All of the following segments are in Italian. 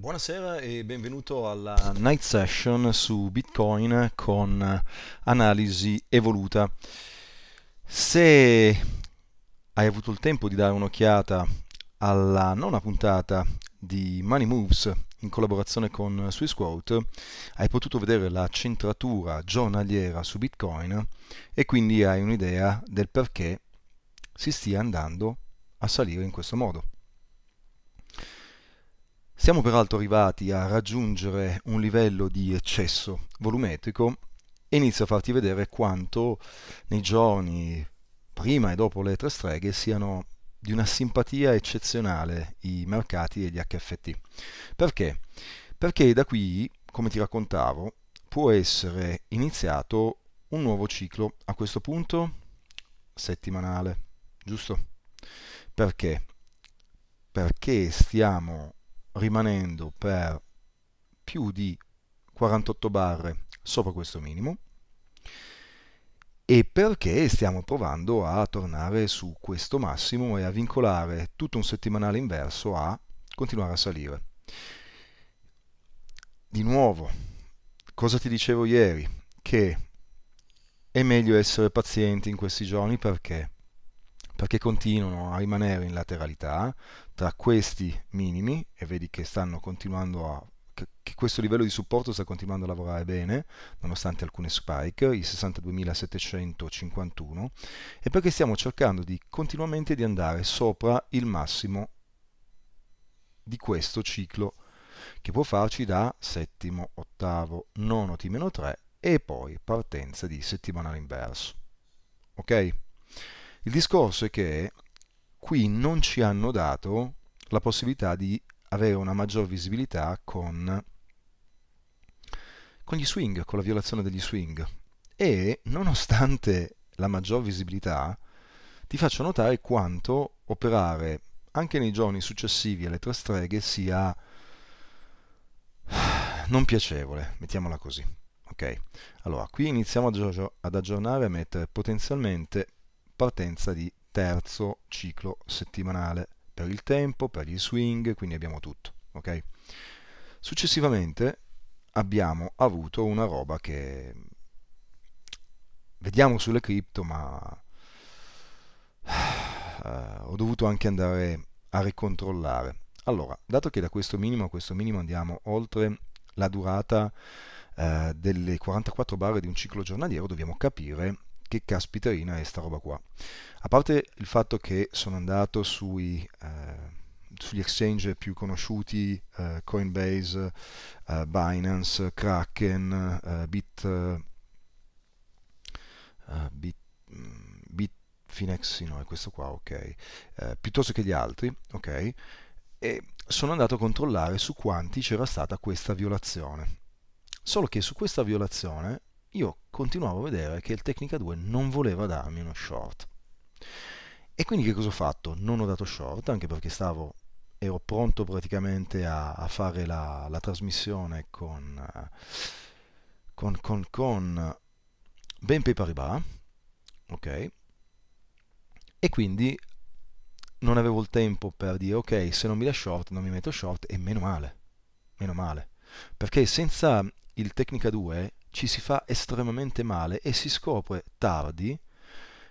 Buonasera e benvenuto alla night session su Bitcoin con analisi evoluta. Se hai avuto il tempo di dare un'occhiata alla nona puntata di Money Moves in collaborazione con SwissQuote, hai potuto vedere la centratura giornaliera su Bitcoin e quindi hai un'idea del perché si stia andando a salire in questo modo. Siamo peraltro arrivati a raggiungere un livello di eccesso volumetrico e inizio a farti vedere quanto nei giorni prima e dopo le tre streghe siano di una simpatia eccezionale i mercati e gli HFT. Perché? Perché da qui, come ti raccontavo, può essere iniziato un nuovo ciclo, a questo punto settimanale, giusto? Perché? Perché stiamo rimanendo per più di 48 barre sopra questo minimo e perché stiamo provando a tornare su questo massimo e a vincolare tutto un settimanale inverso a continuare a salire. Di nuovo, cosa ti dicevo ieri? Che è meglio essere pazienti in questi giorni perché perché continuano a rimanere in lateralità tra questi minimi e vedi che stanno continuando a che questo livello di supporto sta continuando a lavorare bene, nonostante alcune spike, i 62.751, e perché stiamo cercando di continuamente di andare sopra il massimo di questo ciclo, che può farci da settimo, ottavo, nono T-3 e poi partenza di settimanale inverso. Ok? Il discorso è che qui non ci hanno dato la possibilità di avere una maggior visibilità con, con gli swing, con la violazione degli swing. E nonostante la maggior visibilità, ti faccio notare quanto operare anche nei giorni successivi alle tre streghe sia non piacevole, mettiamola così. Ok, allora qui iniziamo ad aggiornare e a mettere potenzialmente partenza di terzo ciclo settimanale per il tempo, per gli swing, quindi abbiamo tutto. Okay? Successivamente abbiamo avuto una roba che vediamo sulle cripto, ma uh, ho dovuto anche andare a ricontrollare. Allora, dato che da questo minimo a questo minimo andiamo oltre la durata eh, delle 44 barre di un ciclo giornaliero, dobbiamo capire che caspiterina è sta roba qua. A parte il fatto che sono andato sui, eh, sugli exchange più conosciuti, eh, Coinbase, eh, Binance, Kraken, eh, Bit, eh, Bit, mm, Bitfinex, sì, no, è questo qua, ok, eh, piuttosto che gli altri, ok, e sono andato a controllare su quanti c'era stata questa violazione. Solo che su questa violazione io continuavo a vedere che il Tecnica 2 non voleva darmi uno short. E quindi che cosa ho fatto? Non ho dato short, anche perché stavo, ero pronto praticamente a, a fare la, la, trasmissione con, con, con, con Ben Paribas, ok? E quindi non avevo il tempo per dire ok, se non mi da short non mi metto short e meno male, meno male, perché senza il Tecnica 2 ci si fa estremamente male e si scopre tardi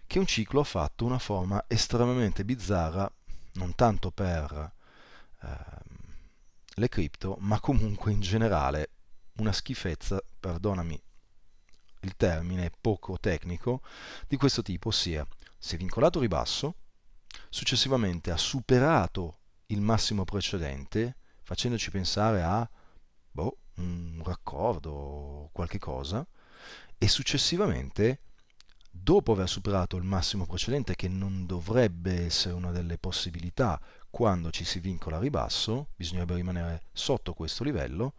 che un ciclo ha fatto una forma estremamente bizzarra, non tanto per eh, le cripto, ma comunque in generale una schifezza, perdonami il termine poco tecnico, di questo tipo, ossia si è vincolato ribasso, successivamente ha superato il massimo precedente, facendoci pensare a boh, un raccordo, o qualche cosa, e successivamente, dopo aver superato il massimo precedente, che non dovrebbe essere una delle possibilità quando ci si vincola a ribasso, bisognerebbe rimanere sotto questo livello,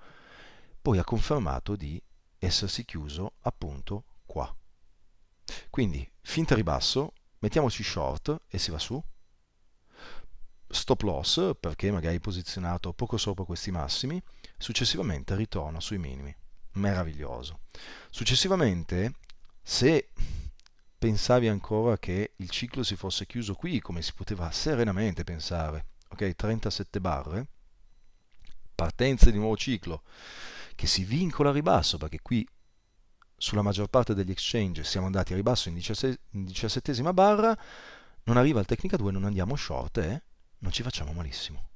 poi ha confermato di essersi chiuso appunto qua. Quindi finta ribasso, mettiamoci short e si va su. Stop loss perché magari posizionato poco sopra questi massimi successivamente ritorna sui minimi. Meraviglioso. Successivamente, se pensavi ancora che il ciclo si fosse chiuso qui, come si poteva serenamente pensare, ok, 37 barre, partenza di nuovo ciclo, che si vincola a ribasso, perché qui sulla maggior parte degli exchange siamo andati a ribasso in, 17, barra, non arriva il Tecnica 2, non andiamo short e eh? non ci facciamo malissimo.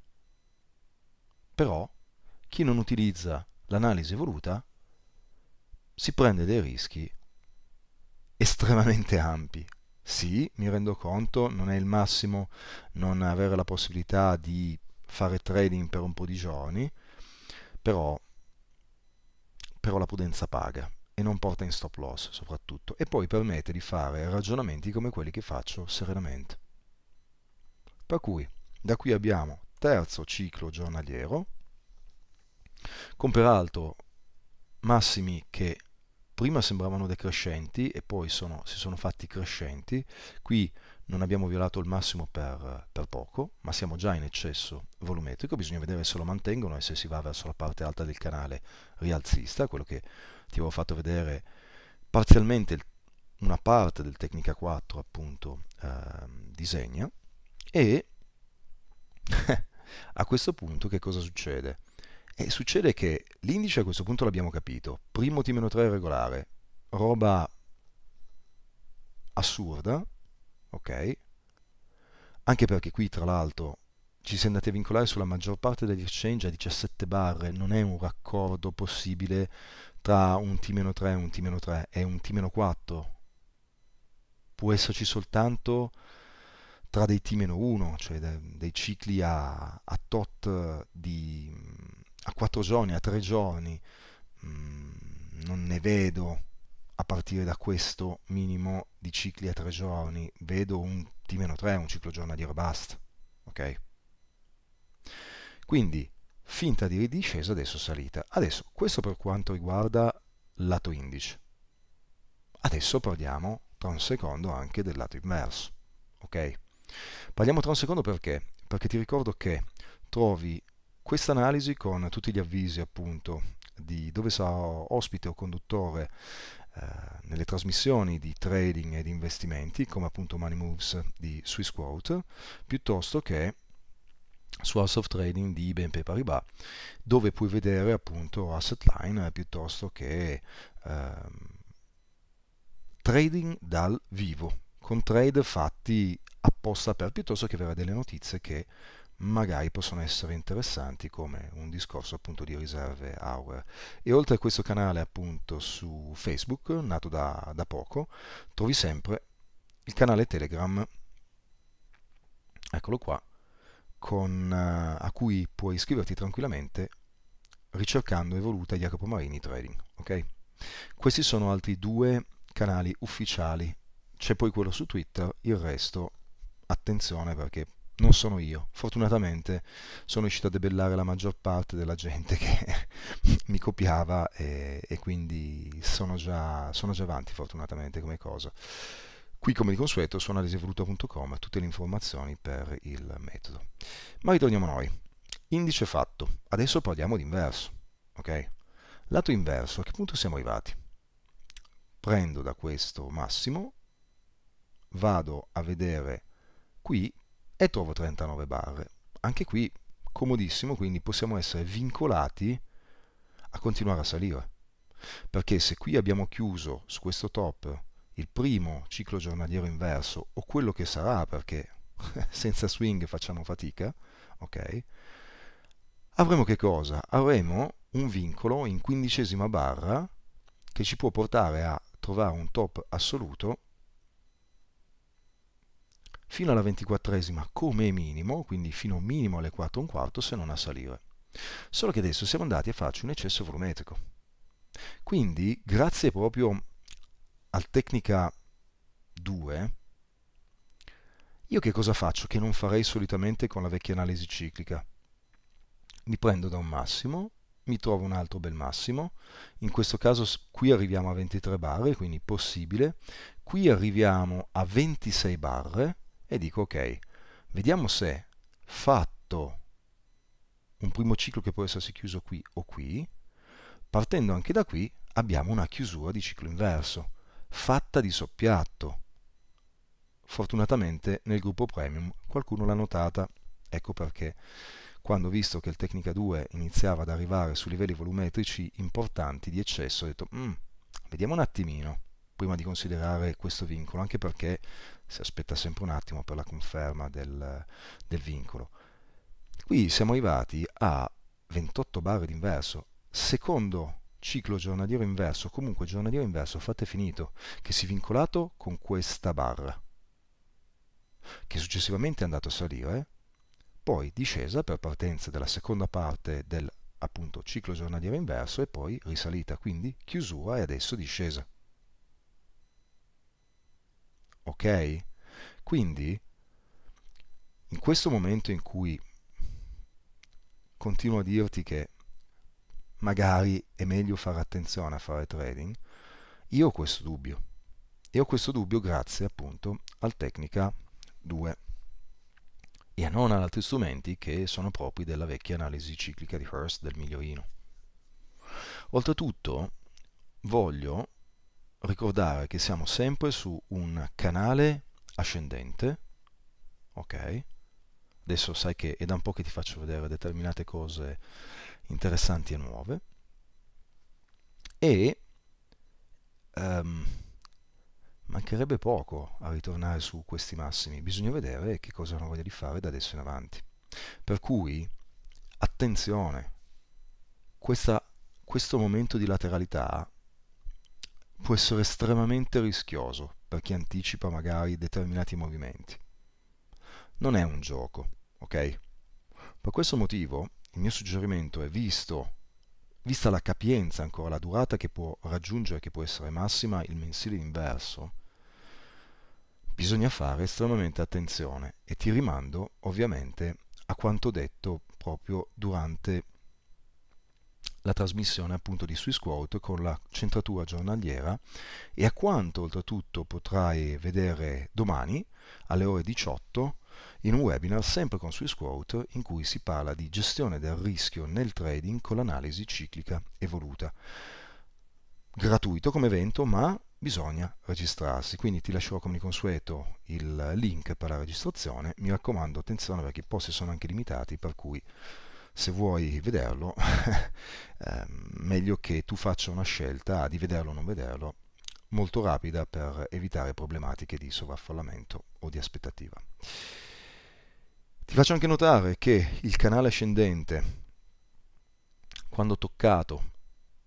Però chi non utilizza l'analisi voluta si prende dei rischi estremamente ampi. Sì, mi rendo conto, non è il massimo non avere la possibilità di fare trading per un po' di giorni, però, però la prudenza paga e non porta in stop loss soprattutto e poi permette di fare ragionamenti come quelli che faccio serenamente. Per cui da qui abbiamo terzo ciclo giornaliero con peraltro massimi che prima sembravano decrescenti e poi sono, si sono fatti crescenti, qui non abbiamo violato il massimo per, per, poco, ma siamo già in eccesso volumetrico, bisogna vedere se lo mantengono e se si va verso la parte alta del canale rialzista, quello che ti avevo fatto vedere parzialmente il, una parte del Tecnica 4 appunto eh, disegna e a questo punto che cosa succede? E succede che l'indice a questo punto l'abbiamo capito, primo T-3 regolare, roba assurda, ok? Anche perché qui tra l'altro ci si è andati a vincolare sulla maggior parte degli exchange a 17 barre, non è un raccordo possibile tra un T-3 e un T-3, è un T-4. Può esserci soltanto tra dei T-1, cioè dei cicli a, a tot di a quattro giorni, a tre giorni, mm, non ne vedo a partire da questo minimo di cicli a tre giorni, vedo un T-3, un ciclo giornaliero basta. Ok? Quindi finta di ridiscesa, adesso salita. Adesso, questo per quanto riguarda lato indice. Adesso parliamo tra un secondo anche del lato inverso. Ok? Parliamo tra un secondo perché? Perché ti ricordo che trovi questa analisi con tutti gli avvisi appunto di dove sarò ospite o conduttore eh, nelle trasmissioni di trading ed investimenti come appunto Money Moves di SwissQuote piuttosto che su House of Trading di BNP Paribas dove puoi vedere appunto asset line piuttosto che eh, trading dal vivo con trade fatti apposta per piuttosto che avere delle notizie che magari possono essere interessanti come un discorso appunto di riserve hour. E oltre a questo canale appunto su Facebook, nato da, da poco, trovi sempre il canale Telegram, eccolo qua, con, uh, a cui puoi iscriverti tranquillamente ricercando Evoluta Jacopo Marini Trading. Okay? Questi sono altri due canali ufficiali, c'è poi quello su Twitter, il resto attenzione perché non sono io. Fortunatamente sono riuscito a debellare la maggior parte della gente che mi copiava e, e quindi sono già, sono già, avanti fortunatamente come cosa. Qui come di consueto sono adesivoluto.com tutte le informazioni per il metodo. Ma ritorniamo noi. Indice fatto. Adesso parliamo di inverso. Ok? Lato inverso, a che punto siamo arrivati? Prendo da questo massimo, vado a vedere qui e trovo 39 barre. Anche qui comodissimo, quindi possiamo essere vincolati a continuare a salire. Perché se qui abbiamo chiuso su questo top il primo ciclo giornaliero inverso o quello che sarà perché senza swing facciamo fatica, ok? Avremo che cosa? Avremo un vincolo in quindicesima barra che ci può portare a trovare un top assoluto fino alla ventiquattresima come minimo, quindi fino minimo alle 4 e un quarto se non a salire. Solo che adesso siamo andati a farci un eccesso volumetrico. Quindi, grazie proprio al tecnica 2, io che cosa faccio che non farei solitamente con la vecchia analisi ciclica? Mi prendo da un massimo, mi trovo un altro bel massimo, in questo caso qui arriviamo a 23 barre, quindi possibile, qui arriviamo a 26 barre, e dico ok, vediamo se fatto un primo ciclo che può essersi chiuso qui o qui, partendo anche da qui abbiamo una chiusura di ciclo inverso, fatta di soppiatto. Fortunatamente nel gruppo premium qualcuno l'ha notata, ecco perché quando ho visto che il Tecnica 2 iniziava ad arrivare su livelli volumetrici importanti di eccesso ho detto mm, vediamo un attimino prima di considerare questo vincolo, anche perché si aspetta sempre un attimo per la conferma del, del vincolo. Qui siamo arrivati a 28 barre d'inverso, secondo ciclo giornaliero inverso, comunque giornaliero inverso fate finito, che si è vincolato con questa barra, che successivamente è andato a salire, poi discesa per partenza della seconda parte del appunto ciclo giornaliero inverso e poi risalita, quindi chiusura e adesso discesa. Ok? Quindi, in questo momento in cui continuo a dirti che magari è meglio fare attenzione a fare trading, io ho questo dubbio. E ho questo dubbio grazie appunto al Tecnica 2 e a non ad altri strumenti che sono propri della vecchia analisi ciclica di Hearst del migliorino. Oltretutto voglio ricordare che siamo sempre su un canale ascendente, ok? Adesso sai che è da un po' che ti faccio vedere determinate cose interessanti e nuove. E um, mancherebbe poco a ritornare su questi massimi, bisogna vedere che cosa hanno voglia di fare da adesso in avanti. Per cui, attenzione, questa, questo momento di lateralità può essere estremamente rischioso per chi anticipa magari determinati movimenti. Non è un gioco, ok? Per questo motivo il mio suggerimento è visto, vista la capienza, ancora la durata che può raggiungere, che può essere massima, il mensile inverso, bisogna fare estremamente attenzione e ti rimando ovviamente a quanto detto proprio durante la trasmissione appunto di Swiss Quote con la centratura giornaliera e a quanto oltretutto potrai vedere domani alle ore 18 in un webinar sempre con Swiss Quote in cui si parla di gestione del rischio nel trading con l'analisi ciclica evoluta. Gratuito come evento, ma bisogna registrarsi, quindi ti lascerò come di consueto il link per la registrazione. Mi raccomando, attenzione perché i posti sono anche limitati, per cui se vuoi vederlo, eh, meglio che tu faccia una scelta di vederlo o non vederlo molto rapida per evitare problematiche di sovraffollamento o di aspettativa. Ti faccio anche notare che il canale ascendente, quando toccato,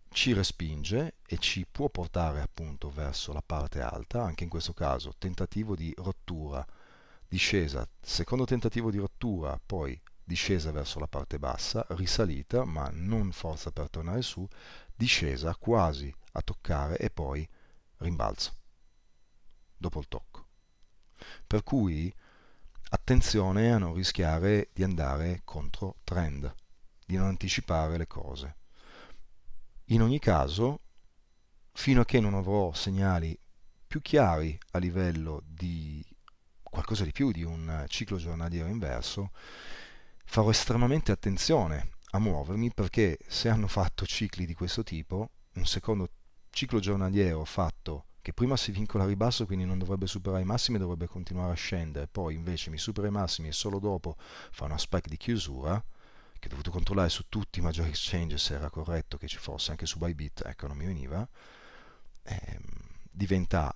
ci respinge e ci può portare appunto verso la parte alta, anche in questo caso tentativo di rottura, discesa, secondo tentativo di rottura, poi discesa verso la parte bassa, risalita ma non forza per tornare su, discesa quasi a toccare e poi rimbalzo dopo il tocco. Per cui attenzione a non rischiare di andare contro trend, di non anticipare le cose. In ogni caso, fino a che non avrò segnali più chiari a livello di qualcosa di più di un ciclo giornaliero inverso, farò estremamente attenzione a muovermi perché se hanno fatto cicli di questo tipo, un secondo ciclo giornaliero fatto che prima si vincola a ribasso quindi non dovrebbe superare i massimi dovrebbe continuare a scendere, poi invece mi supera i massimi e solo dopo fa una spike di chiusura, che ho dovuto controllare su tutti i maggiori exchange se era corretto che ci fosse, anche su Bybit, ecco non mi veniva, eh, diventa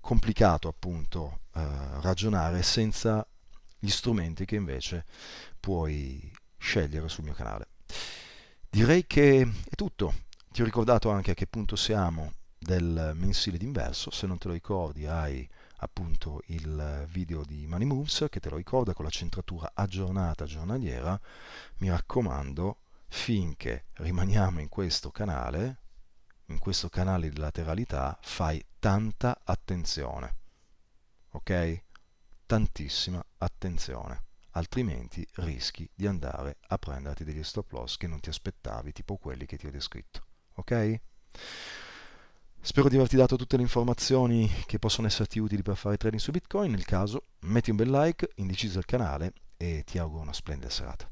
complicato appunto eh, ragionare senza gli strumenti che invece puoi scegliere sul mio canale. Direi che è tutto. Ti ho ricordato anche a che punto siamo del mensile d'inverso, se non te lo ricordi hai appunto il video di Money Moves che te lo ricorda con la centratura aggiornata giornaliera. Mi raccomando, finché rimaniamo in questo canale, in questo canale di lateralità, fai tanta attenzione. Ok? tantissima attenzione, altrimenti rischi di andare a prenderti degli stop loss che non ti aspettavi, tipo quelli che ti ho descritto. Ok? Spero di averti dato tutte le informazioni che possono esserti utili per fare trading su Bitcoin. Nel caso, metti un bel like, indecisa al canale e ti auguro una splendida serata.